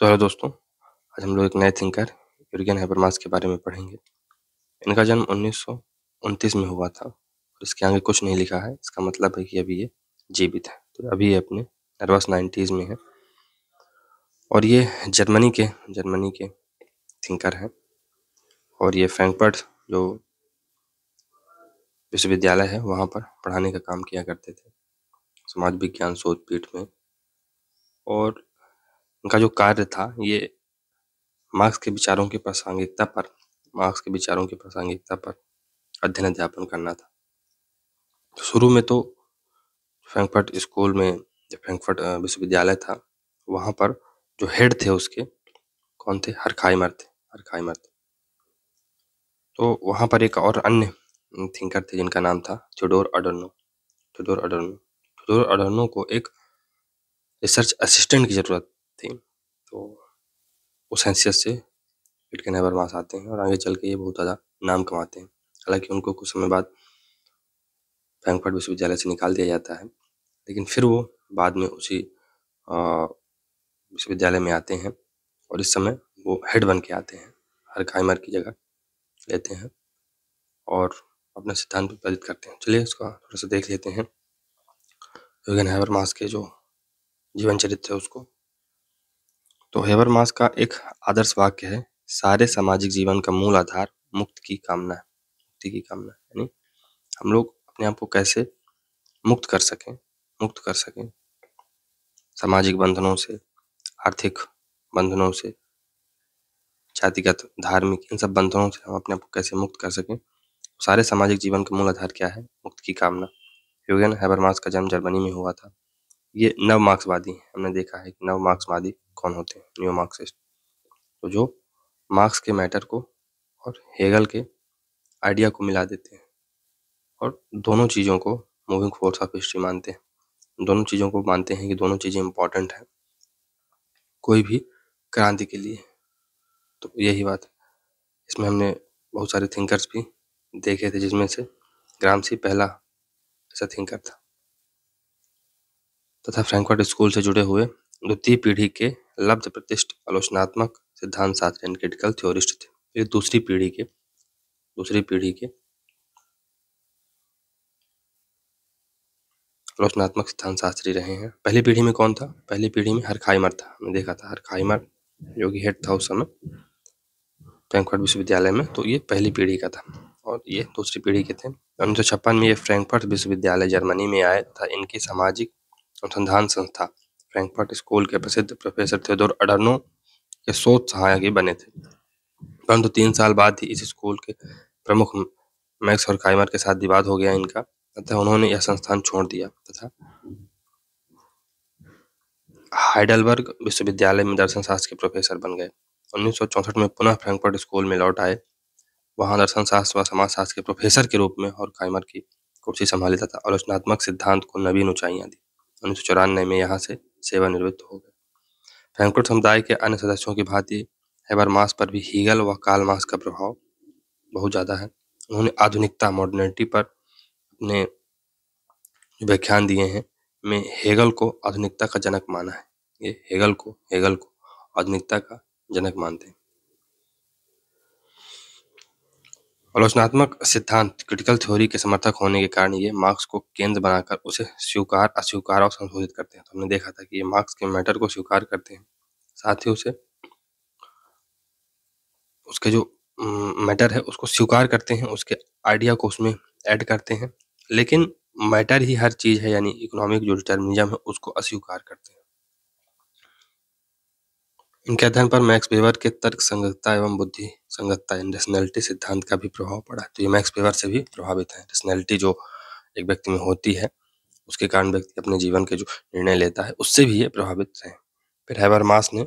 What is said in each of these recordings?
तो हेलो दोस्तों आज हम लोग एक नए थिंकर यूर्गन हैबरमास के बारे में पढ़ेंगे इनका जन्म उन्नीस में हुआ था और इसके आगे कुछ नहीं लिखा है इसका मतलब है कि अभी ये जीवित है तो अभी ये अपने नर्वस नाइन्टीज़ में है और ये जर्मनी के जर्मनी के थिंकर हैं और ये फ्रैंकफर्ट जो विश्वविद्यालय है वहाँ पर पढ़ाने का काम किया करते थे समाज विज्ञान शोधपीठ में और उनका जो कार्य था ये मार्क्स के विचारों की प्रासंगिकता पर मार्क्स के विचारों की प्रासंगिकता पर अध्ययन अध्यापन करना था तो शुरू में तो फ्रैंकफर्ट स्कूल में जो फ्रैंकफर्ट विश्वविद्यालय था वहाँ पर जो हेड थे उसके कौन थे हरखाइमर थे हरखाइमर थे तो वहाँ पर एक और अन्य थिंकर थे जिनका नाम था थ्योडोर अडर्नो थ्योडोर अडर्नो थ्योडोर अडर्नो को एक रिसर्च असिस्टेंट की ज़रूरत तो उस हैसियत से क्रिकेट के नए मास आते हैं और आगे चल के ये बहुत ज़्यादा नाम कमाते हैं हालांकि उनको कुछ समय बाद फ्रैंकफर्ट विश्वविद्यालय से निकाल दिया जाता है लेकिन फिर वो बाद में उसी विश्वविद्यालय में आते हैं और इस समय वो हेड बन के आते हैं हर खाइमर की जगह लेते हैं और अपना सिद्धांत उत्पादित करते हैं चलिए उसका थोड़ा सा देख लेते हैं योगेन मास के जो जीवन चरित्र है उसको तो मास का एक आदर्श वाक्य है सारे सामाजिक जीवन का मूल आधार मुक्त की कामना है मुक्ति की कामना यानी हम लोग अपने आप को कैसे मुक्त कर सकें मुक्त कर सकें सामाजिक बंधनों से आर्थिक बंधनों से जातिगत धार्मिक इन सब बंधनों से हम अपने आप को कैसे मुक्त कर सकें सारे सामाजिक जीवन का मूल आधार क्या है मुक्त की कामना योगेन हैबरमास का जन्म जर्मनी में हुआ था ये नव मार्क्सवादी हमने देखा है कि नव मार्क्सवादी कौन होते हैं न्यू मार्क्सिस्ट तो जो मार्क्स के मैटर को और हेगल के आइडिया को मिला देते हैं और दोनों चीज़ों को मूविंग फोर्स ऑफ हिस्ट्री मानते हैं दोनों चीज़ों को मानते हैं कि दोनों चीज़ें इम्पॉर्टेंट हैं कोई भी क्रांति के लिए तो यही बात इसमें हमने बहुत सारे थिंकर्स भी देखे थे जिसमें से ग्रामसी पहला ऐसा थिंकर था तथा फ्रैंकफर्ट स्कूल से जुड़े हुए द्वितीय पीढ़ी के लब्ध प्रतिष्ठ आलोचनात्मक सिद्धांत शास्त्र एंड क्रिटिकल थ्योरिस्ट थे ये दूसरी पीढ़ी के दूसरी पीढ़ी के आलोचनात्मक सिद्धांत शास्त्री रहे हैं पहली पीढ़ी में कौन था पहली पीढ़ी में हरखाइमर था हमने देखा था हरखाइमर जो कि हेड था उस समय फ्रैंकफर्ट विश्वविद्यालय में तो ये पहली पीढ़ी का था और ये दूसरी पीढ़ी के थे उन्नीस सौ छप्पन में ये फ्रैंकफर्ट विश्वविद्यालय जर्मनी में आए तथा इनके सामाजिक अनुसंधान संस्था फ्रैंकफर्ट स्कूल के प्रसिद्ध प्रोफेसर थेदोर अडर्नो के शोध सहायक ही बने थे परंतु तीन साल बाद ही इस स्कूल के प्रमुख मैक्स और काइमर के साथ विवाद हो गया इनका अतः उन्होंने यह संस्थान छोड़ दिया तथा हाइडलबर्ग विश्वविद्यालय में दर्शन शास्त्र के प्रोफेसर बन गए 1964 में पुनः फ्रैंकफर्ट स्कूल में लौट आए वहां दर्शन शास्त्र व समाजशास्त्र के प्रोफेसर के रूप में और काइमर की कुर्सी संभाली तथा आलोचनात्मक सिद्धांत को नवीन ऊंचाइयां दी उन्नीस में यहाँ से सेवानिवृत्त हो गए फ्रैंकफर्ट समुदाय के अन्य सदस्यों की भांति हैबर मास पर भी हीगल व काल मास का प्रभाव बहुत ज़्यादा है उन्होंने आधुनिकता मॉडर्निटी पर अपने व्याख्यान दिए हैं में हेगल को आधुनिकता का जनक माना है ये हेगल को हेगल को आधुनिकता का जनक मानते हैं आलोचनात्मक सिद्धांत क्रिटिकल थ्योरी के समर्थक होने के कारण ये मार्क्स को केंद्र बनाकर उसे स्वीकार अस्वीकार और संशोधित करते हैं तो हमने देखा था कि ये मार्क्स के मैटर को स्वीकार करते हैं साथ ही उसे उसके जो मैटर है उसको स्वीकार करते हैं उसके आइडिया को उसमें ऐड करते हैं लेकिन मैटर ही हर चीज़ है यानी इकोनॉमिक जो डिटर्मिजम है उसको अस्वीकार करते हैं इनके अध्ययन पर मैक्स वेबर के तर्क संगतता एवं बुद्धि संगतता रेशनैलिटी सिद्धांत का भी प्रभाव पड़ा तो ये मैक्स वेबर से भी प्रभावित है रेशनैलिटी जो एक व्यक्ति में होती है उसके कारण व्यक्ति अपने जीवन के जो निर्णय लेता है उससे भी ये प्रभावित रहे फिर मास ने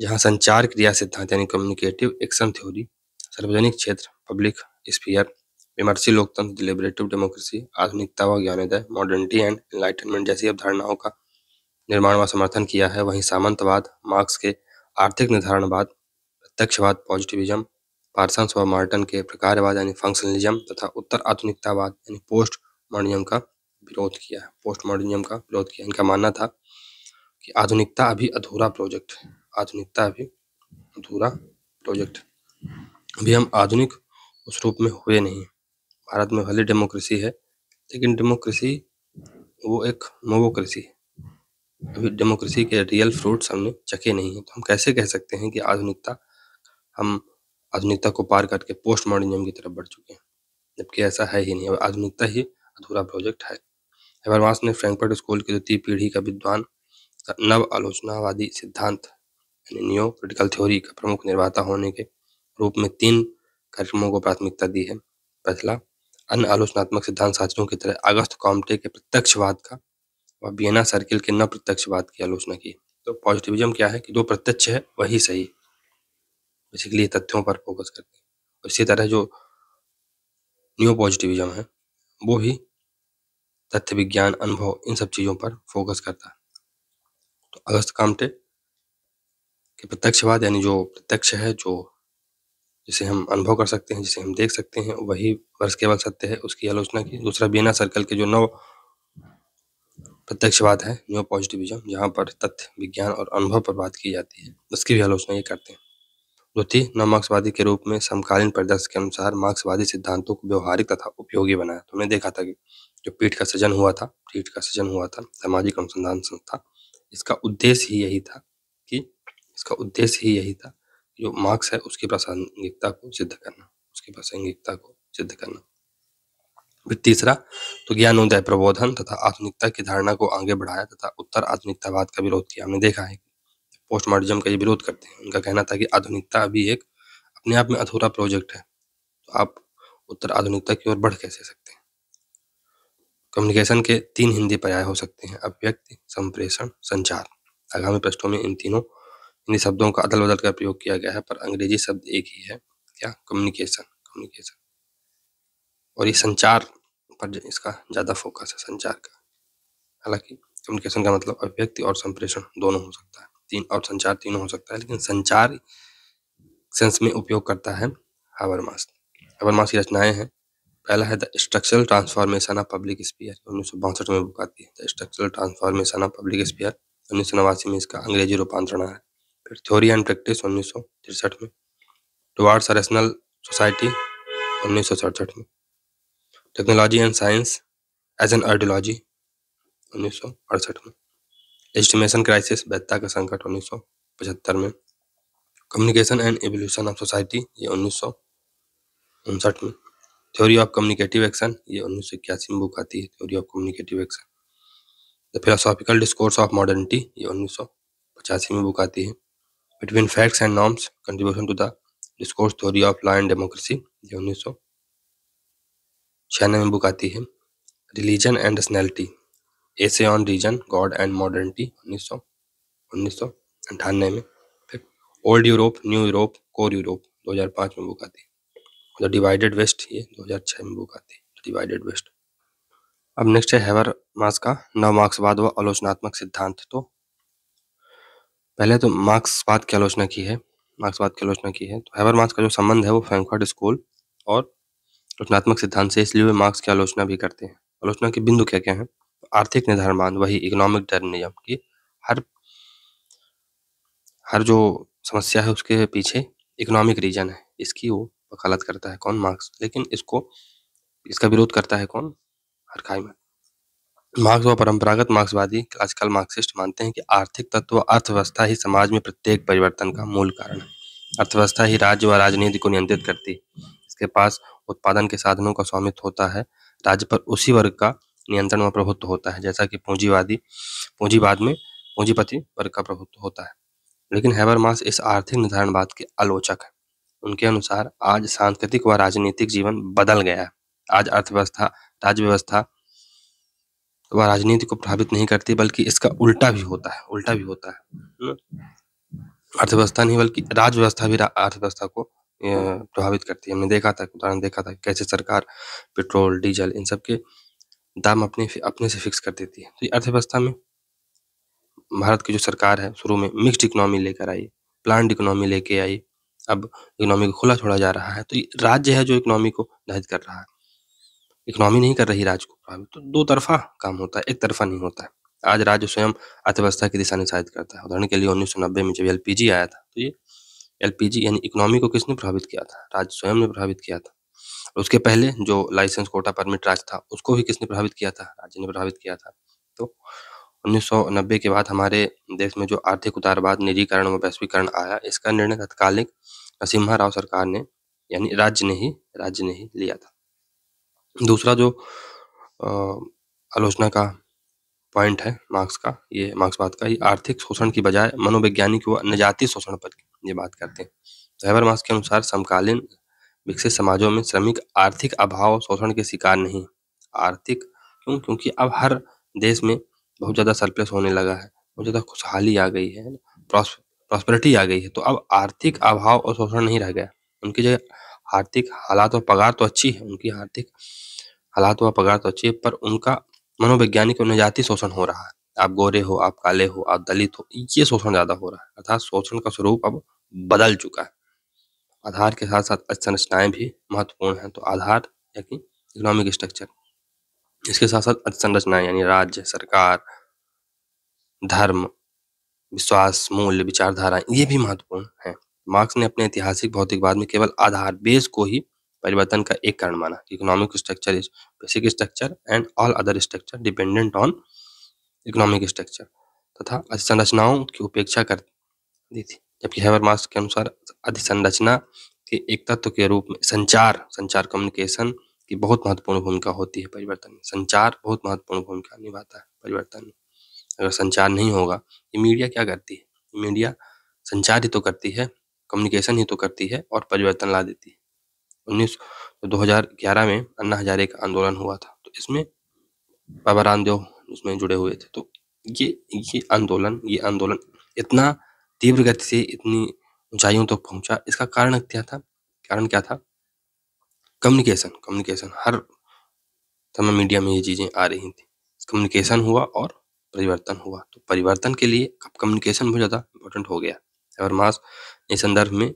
जहाँ संचार क्रिया सिद्धांत यानी कम्युनिकेटिव एक्शन थ्योरी सार्वजनिक क्षेत्र पब्लिक स्पीयर विमर्शी लोकतंत्र डिलिबरेटिव डेमोक्रेसी आधुनिकता व ज्ञानोदय मॉडर्निटी एंड एनलाइटनमेंट जैसी अवधारणाओं का निर्माण व समर्थन किया है वहीं सामंतवाद मार्क्स के आर्थिक निर्धारणवाद प्रत्यक्षवाद पॉजिटिविज्म पार्सन्स व मार्टन के प्रकारवाद यानी फंक्शनलिज्म तथा उत्तर आधुनिकतावाद यानी पोस्ट मॉडर्निज्म का विरोध किया है पोस्ट मॉडर्निज्म का विरोध किया इनका मानना था कि आधुनिकता अभी अधूरा प्रोजेक्ट आधुनिकता अभी अधूरा प्रोजेक्ट अभी हम आधुनिक उस रूप में हुए नहीं भारत में भले डेमोक्रेसी है लेकिन डेमोक्रेसी वो एक मोवोक्रेसी है अभी डेमोक्रेसी के रियल फ्रूट्स हमने चखे नहीं है तो हम कैसे कह सकते हैं कि आधुनिकता हम आधुनिकता को पार करके पोस्ट मॉडर्निज्म की तरफ बढ़ चुके हैं जबकि ऐसा है ही नहीं आधुनिकता ही अधूरा प्रोजेक्ट है एबरमास ने फ्रैंकफर्ट स्कूल की द्वितीय पीढ़ी का विद्वान नव आलोचनावादी सिद्धांत यानी न्यू पोलिटिकल थ्योरी का प्रमुख निर्माता होने के रूप में तीन कार्यक्रमों को प्राथमिकता दी है पहला अन्य आलोचनात्मक सिद्धांत शास्त्रों की तरह अगस्त कॉम्टे के प्रत्यक्षवाद का और बियना सर्किल के न प्रत्यक्ष बात की आलोचना की तो पॉजिटिविज्म क्या है कि जो प्रत्यक्ष है वही सही बेसिकली तथ्यों पर फोकस करते हैं और इसी तरह जो न्यू पॉजिटिविज्म है वो भी तथ्य विज्ञान अनुभव इन सब चीज़ों पर फोकस करता है तो अगस्त कामटे के प्रत्यक्षवाद यानी जो प्रत्यक्ष है जो जिसे हम अनुभव कर सकते हैं जिसे हम देख सकते हैं वही वर्ष केवल सत्य है उसकी आलोचना की दूसरा बिना सर्कल के जो नव प्रत्यक्षवाद है न्यू पॉजिटिविज्म जहाँ पर तथ्य विज्ञान और अनुभव पर बात की जाती है उसकी भी आलोचना ये करते हैं द्वितीय नव मार्क्सवादी के रूप में समकालीन परिदृश्य के अनुसार मार्क्सवादी सिद्धांतों को व्यवहारिक तथा उपयोगी बनाया तो हमने देखा था कि जो पीठ का सृजन हुआ था पीठ का सृजन हुआ था सामाजिक अनुसंधान संस्था इसका उद्देश्य ही यही था कि इसका उद्देश्य ही यही था जो मार्क्स है उसकी प्रासंगिकता को सिद्ध करना उसकी प्रासंगिकता को सिद्ध करना फिर तीसरा तो ज्ञानोदय प्रबोधन तथा आधुनिकता की धारणा को आगे बढ़ाया तथा उत्तर आधुनिकतावाद का विरोध किया हमने देखा है पोस्टमॉडर्निज्म का ये विरोध करते हैं उनका कहना था कि आधुनिकता अभी एक अपने आप में अधूरा प्रोजेक्ट है तो आप उत्तर आधुनिकता की ओर बढ़ कैसे सकते हैं कम्युनिकेशन के तीन हिंदी पर्याय हो सकते हैं अभिव्यक्ति संप्रेषण संचार आगामी प्रश्नों में इन तीनों हिंदी शब्दों का अदल बदल कर प्रयोग किया गया है पर अंग्रेजी शब्द एक ही है क्या कम्युनिकेशन कम्युनिकेशन और ये संचार पर इसका ज़्यादा फोकस है संचार का हालांकि कम्युनिकेशन का मतलब अभिव्यक्ति और संप्रेषण दोनों हो सकता है तीन और संचार तीनों हो सकता है लेकिन संचार सेंस में उपयोग करता है हाबरमास हाबरमास की रचनाएं हैं पहला है the structural transformation of public sphere उन्नीस सौ बासठ में बुक आती है the structural transformation of public sphere उन्नीस सौ नवासी में इसका अंग्रेजी रूपांतरण है फिर थ्योरी एंड प्रैक्टिस उन्नीस सौ तिरसठ में टुवार्ड्स रेशनल सोसाइटी उन्नीस सौ सड़सठ में technology and science as an ideology उन्नीस सौ अड़सठ में एस्टिमेशन क्राइसिस वैधता का संकट उन्नीस सौ पचहत्तर में communication and evolution of society ये उन्नीस सौ उनसठ में थ्योरी ऑफ कम्युनिकेटिव एक्शन ये उन्नीस सौ इक्यासी में बुक आती है theory of communicative action the philosophical discourse of modernity ये उन्नीस सौ पचासी में बुक आती है between facts and norms contribution to the discourse theory of law and democracy ये उन्नीस सौ छियानवे बुक आती है religion and nationality essay on reason God and modernity उन्नीस सौ उन्नीस सौ अंठानवे में फिर old Europe new Europe core Europe 2005 में बुक आती है द डिवाइडेड वेस्ट ये 2006 में बुक आती है डिवाइडेड वेस्ट अब नेक्स्ट है हेवर मार्क्स का नव मार्क्सवाद व आलोचनात्मक सिद्धांत तो पहले तो मार्क्सवाद की आलोचना की है मार्क्सवाद की आलोचना की है तो हेवर मार्क्स का जो संबंध है वो फ्रैंकफर्ट स्कूल और रचनात्मक सिद्धांत से इसलिए वे मार्क्स की आलोचना भी करते हैं आलोचना के बिंदु क्या क्या हैं आर्थिक निर्धारण वही इकोनॉमिक डर्निज्म की हर हर जो समस्या है उसके पीछे इकोनॉमिक रीजन है इसकी वो वकालत करता है कौन मार्क्स लेकिन इसको इसका विरोध करता है कौन हर खाइमन मार्क्स व परंपरागत मार्क्सवादी क्लासिकल मार्क्सिस्ट मानते हैं कि आर्थिक तत्व अर्थव्यवस्था ही समाज में प्रत्येक परिवर्तन का मूल कारण है अर्थव्यवस्था ही राज्य व राजनीति को नियंत्रित करती है जिसके पास उत्पादन के साधनों का स्वामित्व होता है राज्य पर उसी वर्ग का नियंत्रण व प्रभुत्व होता है जैसा कि पूंजीवादी पूंजीवाद में पूंजीपति वर्ग का प्रभुत्व होता है लेकिन मास इस आर्थिक निर्धारणवाद के आलोचक है उनके अनुसार आज सांस्कृतिक व राजनीतिक जीवन बदल गया है आज अर्थव्यवस्था राज्य व्यवस्था व राजनीति को प्रभावित नहीं करती बल्कि इसका उल्टा भी होता है उल्टा भी होता है अर्थव्यवस्था नहीं बल्कि राज्य व्यवस्था भी अर्थव्यवस्था को प्रभावित करती है हमने देखा था उदाहरण देखा था कैसे सरकार पेट्रोल डीजल इन सब के दाम अपने अपने से फिक्स कर देती है तो ये अर्थव्यवस्था में भारत की जो सरकार है शुरू में मिक्स्ड इकोनॉमी लेकर आई प्लांट इकोनॉमी लेके आई अब इकोनॉमी को खुला छोड़ा जा रहा है तो राज्य है जो इकोनॉमी को दहित कर रहा है इकोनॉमी नहीं कर रही राज्य को प्रभावित तो दो तरफा काम होता है एक तरफा नहीं होता है आज राज्य स्वयं अर्थव्यवस्था की दिशा निर्धारित करता है उदाहरण के लिए उन्नीस में जब एल आया था तो ये एलपीजी यानी इकोनॉमी को किसने प्रभावित किया था राज्य स्वयं ने प्रभावित किया था उसके पहले जो लाइसेंस कोटा परमिट राज था उसको भी किसने प्रभावित किया था राज्य ने प्रभावित किया था तो 1990 के बाद हमारे देश में जो आर्थिक उदारवाद निजीकरण व वैश्वीकरण आया इसका निर्णय तत्कालिक नरसिम्हा राव सरकार ने यानी राज्य ने ही राज्य ने ही लिया था दूसरा जो आलोचना का पॉइंट है मार्क्स का ये मार्क्स बात का ये आर्थिक शोषण की बजाय मनोवैज्ञानिक व निजाती शोषण पर ये बात करते हैं तो हैबर मार्क्स के अनुसार समकालीन विकसित समाजों में श्रमिक आर्थिक अभाव शोषण के शिकार नहीं आर्थिक क्यों क्योंकि अब हर देश में बहुत ज़्यादा सरप्लस होने लगा है बहुत ज़्यादा खुशहाली आ गई है प्रॉस्परिटी आ गई है तो अब आर्थिक अभाव और शोषण नहीं रह गया उनकी जो आर्थिक हालात और पगार तो अच्छी है उनकी आर्थिक हालात व पगार तो अच्छी है पर उनका मनोवैज्ञानिक और जाति शोषण हो रहा है आप गोरे हो आप काले हो आप दलित हो ये शोषण ज्यादा हो रहा है अर्थात शोषण का स्वरूप अब बदल चुका है आधार के साथ साथ संरचनाएं भी महत्वपूर्ण हैं तो आधार यानी इकोनॉमिक स्ट्रक्चर इसके साथ साथ संरचना यानी राज्य सरकार धर्म विश्वास मूल्य विचारधारा ये भी महत्वपूर्ण है मार्क्स ने अपने ऐतिहासिक भौतिकवाद में केवल आधार बेस को ही परिवर्तन का एक कारण माना economic structure is basic structure and all other structure dependent on economic structure तथा अधिसंरचनाओं की उपेक्षा कर दी थी जबकि हैबरमास के अनुसार अधिसंरचना के एक तत्व के रूप में संचार संचार कम्युनिकेशन की बहुत महत्वपूर्ण भूमिका होती है परिवर्तन में संचार बहुत महत्वपूर्ण भूमिका निभाता है परिवर्तन में अगर संचार नहीं होगा तो मीडिया क्या करती है मीडिया संचार ही तो करती है कम्युनिकेशन ही तो करती है और परिवर्तन ला देती है उन्नीस तो दो हजार ग्यारह में अन्ना हजारे का आंदोलन हुआ था तो इसमें बाबा रामदेव उसमें जुड़े हुए थे तो ये ये आंदोलन ये आंदोलन इतना तीव्र गति से इतनी ऊंचाइयों तक तो पहुंचा इसका कारण क्या था कारण क्या था कम्युनिकेशन कम्युनिकेशन हर समय मीडिया में ये चीज़ें आ रही थी कम्युनिकेशन हुआ और परिवर्तन हुआ तो परिवर्तन के लिए कम्युनिकेशन बहुत ज़्यादा इंपॉर्टेंट हो गया और मास इस संदर्भ में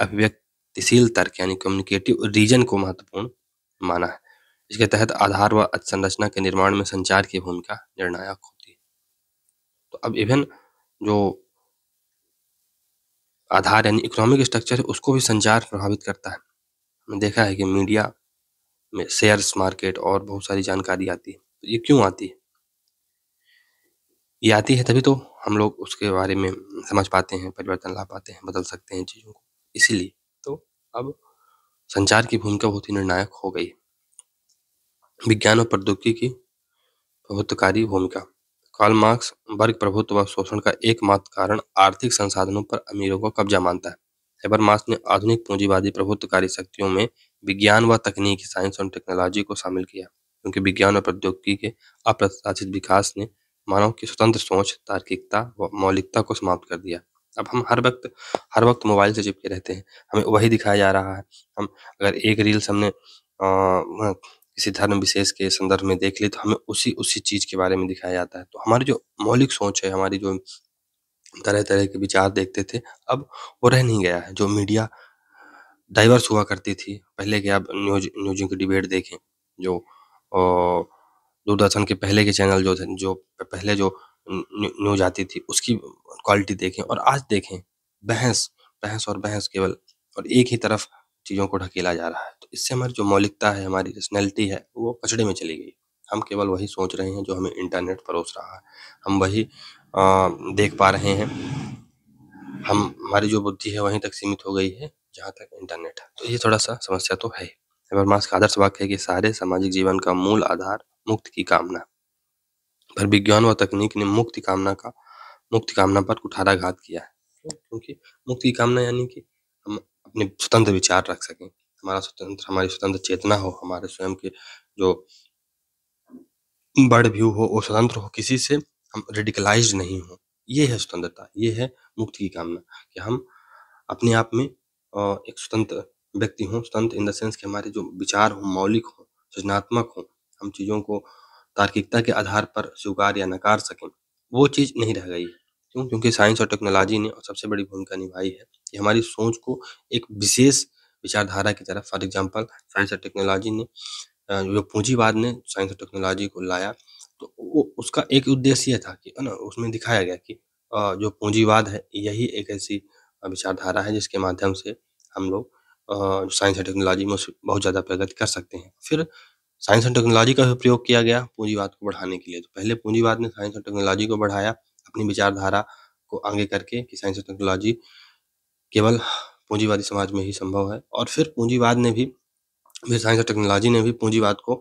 अभिव्यक्त तहसील तर्क यानी कम्युनिकेटिव रीजन को महत्वपूर्ण माना है इसके तहत आधार व संरचना के निर्माण में संचार की भूमिका निर्णायक होती है तो अब इवन जो आधार यानी इकोनॉमिक स्ट्रक्चर है उसको भी संचार प्रभावित करता है हमने देखा है कि मीडिया में शेयर्स मार्केट और बहुत सारी जानकारी आती है तो ये क्यों आती है ये आती है तभी तो हम लोग उसके बारे में समझ पाते हैं परिवर्तन ला पाते हैं बदल सकते हैं चीज़ों को इसीलिए अब संचार की भूमिका बहुत ही निर्णायक हो गई विज्ञान और प्रौद्योगिकी की प्रभुत्वकारी भूमिका कार्ल मार्क्स वर्ग प्रभुत्व व शोषण का एकमात्र कारण आर्थिक संसाधनों पर अमीरों का कब्जा मानता है हेबर मार्क्स ने आधुनिक पूंजीवादी प्रभुत्वकारी शक्तियों में विज्ञान व तकनीक साइंस और टेक्नोलॉजी को शामिल किया क्योंकि विज्ञान और प्रौद्योगिकी के अप्रत्याशित विकास ने मानव की स्वतंत्र सोच तार्किकता व मौलिकता को समाप्त कर दिया अब हम हर वक्त हर वक्त मोबाइल से चिपके रहते हैं हमें वही दिखाया जा रहा है हम अगर एक रील्स हमने आ, किसी धर्म विशेष के संदर्भ में देख ली तो हमें उसी उसी चीज़ के बारे में दिखाया जाता है तो हमारी जो मौलिक सोच है हमारी जो तरह तरह के विचार देखते थे अब वो रह नहीं गया है जो मीडिया डाइवर्स हुआ करती थी पहले के आप न्यूज न्यूजों की डिबेट देखें जो दूरदर्शन के पहले के चैनल जो जो पहले जो न्यूज आती थी उसकी क्वालिटी देखें और आज देखें बहस बहस और बहस केवल और एक ही तरफ चीज़ों को ढकेला जा रहा है तो इससे हमारी जो मौलिकता है हमारी पर्सनैलिटी है वो कचड़े में चली गई हम केवल वही सोच रहे हैं जो हमें इंटरनेट परोस रहा है हम वही आ, देख पा रहे हैं हम हमारी जो बुद्धि है वहीं तक सीमित हो गई है जहाँ तक इंटरनेट है तो ये थोड़ा सा समस्या तो है ही का आदर्श वाक्य है कि सारे सामाजिक जीवन का मूल आधार मुक्त की कामना पर विज्ञान व तकनीक ने मुक्ति कामना का मुक्ति कामना पर कुठारा घात किया है क्योंकि मुक्ति की कामना यानी कि हम अपने स्वतंत्र विचार रख सकें हमारा स्वतंत्र हमारी स्वतंत्र चेतना हो हमारे स्वयं के जो बर्ड व्यू हो वो स्वतंत्र हो किसी से हम रेडिकलाइज नहीं हो ये है स्वतंत्रता ये है मुक्ति की कामना कि हम अपने आप में एक स्वतंत्र व्यक्ति हों स्वतंत्र इन द सेंस कि हमारे जो विचार हों मौलिक हों सृजनात्मक हों हम चीज़ों को तार्किकता के आधार पर स्वीकार या नकार सकें वो चीज़ नहीं रह गई क्यों क्योंकि साइंस और टेक्नोलॉजी ने सबसे बड़ी भूमिका निभाई है कि हमारी सोच को एक विशेष विचारधारा की तरफ फॉर एग्जाम्पल साइंस और टेक्नोलॉजी ने जो पूंजीवाद ने साइंस और टेक्नोलॉजी को लाया तो वो उसका एक उद्देश्य यह था कि है ना उसमें दिखाया गया कि जो पूंजीवाद है यही एक ऐसी विचारधारा है जिसके माध्यम से हम लोग साइंस और टेक्नोलॉजी में बहुत ज़्यादा प्रगति कर सकते हैं फिर साइंस एंड टेक्नोलॉजी का भी प्रयोग किया गया पूंजीवाद को बढ़ाने के लिए तो पहले पूंजीवाद ने साइंस और टेक्नोलॉजी को बढ़ाया अपनी विचारधारा को आगे करके कि साइंस और टेक्नोलॉजी केवल पूंजीवादी समाज में ही संभव है और फिर पूंजीवाद ने भी फिर साइंस और टेक्नोलॉजी ने भी पूंजीवाद को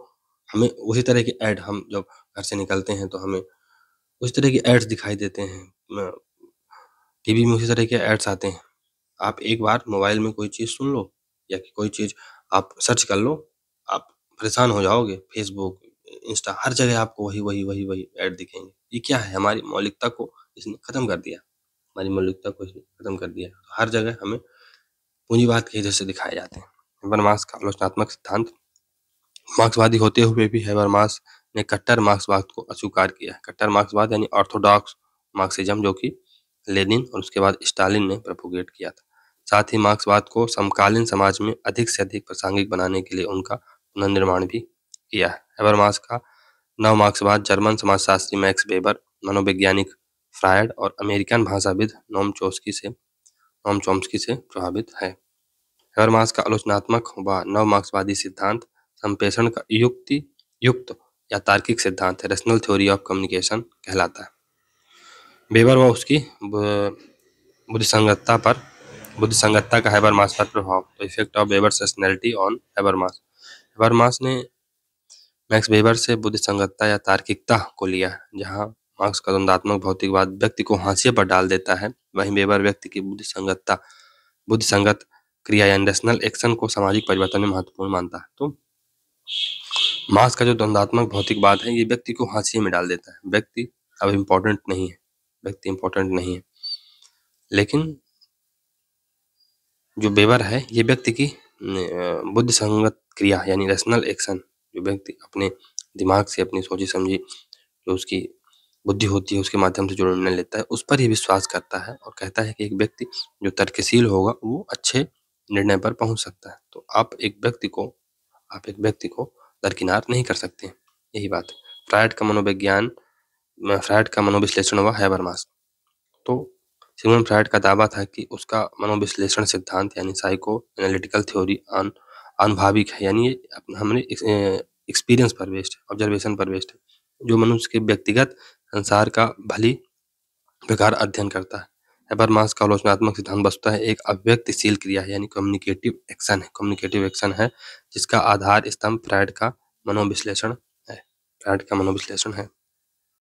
हमें उसी तरह के ऐड हम जब घर से निकलते हैं तो हमें उसी तरह के एड्स दिखाई देते हैं टीवी में उसी तरह के एड्स आते हैं आप एक बार मोबाइल में कोई चीज़ सुन लो या कि कोई चीज़ आप सर्च कर लो आप परेशान हो जाओगे फेसबुक इंस्टा हर जगह आपको वही वही वही वही ऐड दिखेंगे ये क्या है हमारी मौलिकता को इसने ख़त्म कर दिया हमारी मौलिकता को इसने ख़त्म कर दिया तो हर जगह हमें पूंजीवाद के जैसे दिखाए जाते हैं वर्मास का आलोचनात्मक सिद्धांत मार्क्सवादी होते हुए भी हैबरमास ने कट्टर मार्क्सवाद को अस्वीकार किया है कट्टर मार्क्सवाद यानी ऑर्थोडॉक्स मार्क्सिज्म जो कि लेनिन और उसके बाद स्टालिन ने प्रोपोगेट किया था साथ ही मार्क्सवाद को समकालीन समाज में अधिक से अधिक प्रासंगिक बनाने के लिए उनका पुनर्निर्माण भी किया है एबरमास का मार्क्स बाद जर्मन समाजशास्त्री मैक्स बेबर मनोवैज्ञानिक फ्रायड और अमेरिकन भाषाविद नोम चोम्स्की से नोम चोम्स्की से प्रभावित है एबरमास का आलोचनात्मक व नव मार्क्सवादी सिद्धांत संप्रेषण का युक्ति युक्त या तार्किक सिद्धांत है रेशनल थ्योरी ऑफ कम्युनिकेशन कहलाता है बेबर व उसकी बुद्धिसंगतता पर बुद्धिसंगतता का हैबरमास पर प्रभाव the effect of Weber rationality on Habermas वर्मास ने मैक्स वेबर से बुद्ध संगतता या तार्किकता को लिया जहां मार्क्स का द्वंदात्मक भौतिकवाद व्यक्ति को हाशिए पर डाल देता है वहीं वेबर व्यक्ति की बुद्धि संगतता बुद्धि संगत क्रिया या नेशनल एक्शन को सामाजिक परिवर्तन में महत्वपूर्ण मानता है तो मार्क्स का जो द्वंदात्मक भौतिकवाद है ये व्यक्ति को हाशिए में डाल देता है व्यक्ति अब इम्पोर्टेंट नहीं है व्यक्ति इम्पोर्टेंट नहीं है लेकिन जो बेबर है ये व्यक्ति की बुद्ध संगत क्रिया यानी रेशनल एक्शन जो व्यक्ति अपने दिमाग से अपनी सोची समझी जो उसकी बुद्धि होती है उसके माध्यम से जो निर्णय लेता है उस पर ही विश्वास करता है और कहता है कि एक व्यक्ति जो तर्कशील होगा वो अच्छे निर्णय पर पहुंच सकता है तो आप एक व्यक्ति को आप एक व्यक्ति को दरकिनार नहीं कर सकते यही बात है फ्रायड का मनोविज्ञान फ्रायड का मनोविश्लेषण हुआ हैबरमास तो सिगमंड फ्राइड का दावा था कि उसका मनोविश्लेषण सिद्धांत यानी साइको एनालिटिकल थ्योरी आन आनुभाविक है यानी हमने एक्सपीरियंस पर बेस्ड है ऑब्जर्वेशन पर बेस्ड है जो मनुष्य के व्यक्तिगत संसार का भली प्रकार अध्ययन करता है हैबरमास का आलोचनात्मक सिद्धांत बसता है एक अव्यक्तिशील क्रिया है यानी कम्युनिकेटिव एक्शन है कम्युनिकेटिव एक्शन है जिसका आधार स्तंभ फ्राइड का मनोविश्लेषण है फ्राइड का मनोविश्लेषण है